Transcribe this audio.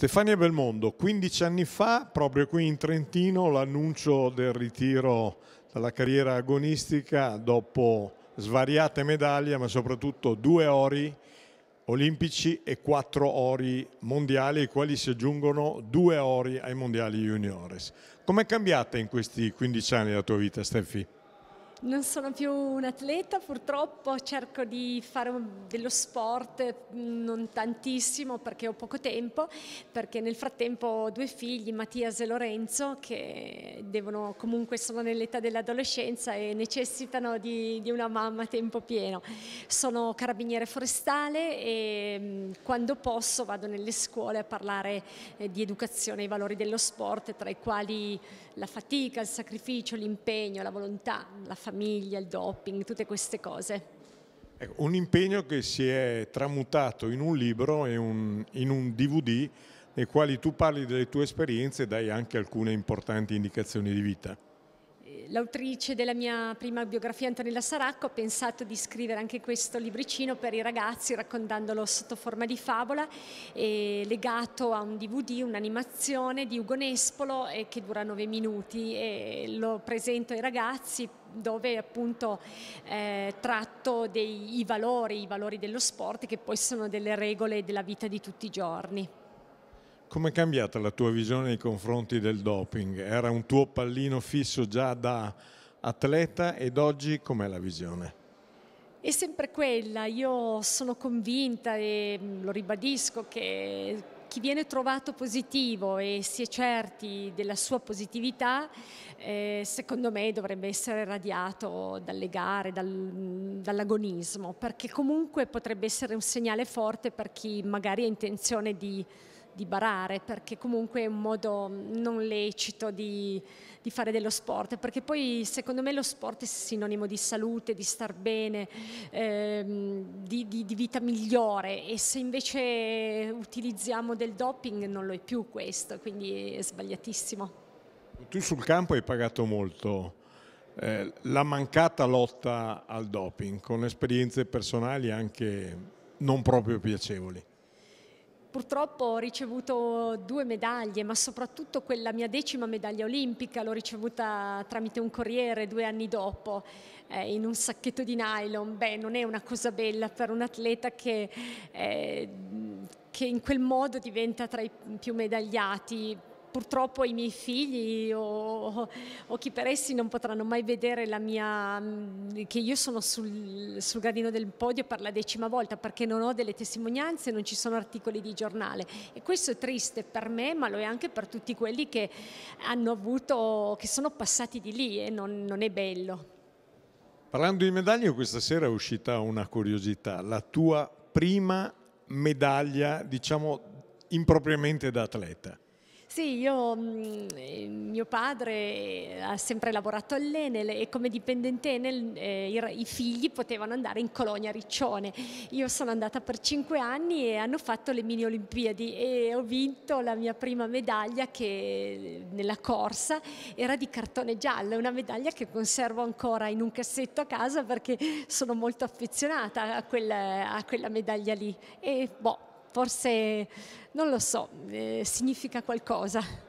Stefania Belmondo, 15 anni fa, proprio qui in Trentino, l'annuncio del ritiro dalla carriera agonistica dopo svariate medaglie, ma soprattutto due ori olimpici e quattro ori mondiali, ai quali si aggiungono due ori ai mondiali juniores. Com'è cambiata in questi 15 anni la tua vita, Steffi? Non sono più un atleta purtroppo, cerco di fare dello sport, mm, non tantissimo perché ho poco tempo, perché nel frattempo ho due figli, Mattias e Lorenzo, che devono, comunque sono nell'età dell'adolescenza e necessitano di, di, una mamma a tempo pieno. Sono carabiniere forestale e mm, quando posso vado nelle scuole a parlare eh, di educazione ai valori dello sport, tra i quali la fatica, il sacrificio, l'impegno, la volontà, la fatica famiglia, il doping, tutte queste cose. Ecco, un impegno che si è tramutato in un libro e un, in un DVD nei quali tu parli delle tue esperienze e dai anche alcune importanti indicazioni di vita. L'autrice della mia prima biografia, Antonella Saracco, ha pensato di scrivere anche questo libricino per i ragazzi, raccontandolo sotto forma di favola, legato a un DVD, un'animazione di Ugo Nespolo eh, che dura nove minuti. E lo presento ai ragazzi dove appunto eh, tratto dei i valori, i valori dello sport che poi sono delle regole della vita di tutti i giorni. Come è cambiata la tua visione nei confronti del doping? Era un tuo pallino fisso già da atleta ed oggi com'è la visione? È sempre quella, io sono convinta e mm, lo ribadisco che chi viene trovato positivo e si è certi della sua positività, eh, secondo me dovrebbe essere radiato dalle gare, dal, mm, dall'agonismo, perché comunque potrebbe essere un segnale forte per chi magari ha intenzione di di barare, perché comunque è un modo mm, non lecito di, di, fare dello sport, perché poi secondo me lo sport è sinonimo di salute, di star bene, ehm, di, di, di, vita migliore e se invece utilizziamo del doping non lo è più questo, quindi è sbagliatissimo. Tu sul campo hai pagato molto. Eh, la mancata lotta al doping con esperienze personali anche non proprio piacevoli. Purtroppo ho ricevuto due medaglie, ma soprattutto quella mia decima medaglia olimpica l'ho ricevuta tramite un corriere due anni dopo eh, in un sacchetto di nylon. Beh, non è una cosa bella per un atleta che, eh, che in quel modo diventa tra i più medagliati purtroppo i miei figli o, o, chi per essi non potranno mai vedere la mia, che io sono sul, sul, gradino del podio per la decima volta perché non ho delle testimonianze, non ci sono articoli di giornale e questo è triste per me ma lo è anche per tutti quelli che hanno avuto, che sono passati di lì e non, non è bello. Parlando di medaglie, questa sera è uscita una curiosità, la tua prima medaglia, diciamo, impropriamente da atleta. Sì, io, mm, mio padre ha sempre lavorato all'Enel e come dipendente Enel eh, i figli potevano andare in colonia Riccione. Io sono andata per cinque anni e hanno fatto le mini Olimpiadi e ho vinto la mia prima medaglia che nella corsa era di cartone giallo, una medaglia che conservo ancora in un cassetto a casa perché sono molto affezionata a quella, a quella medaglia lì. E boh, forse, non lo so, eh, significa qualcosa.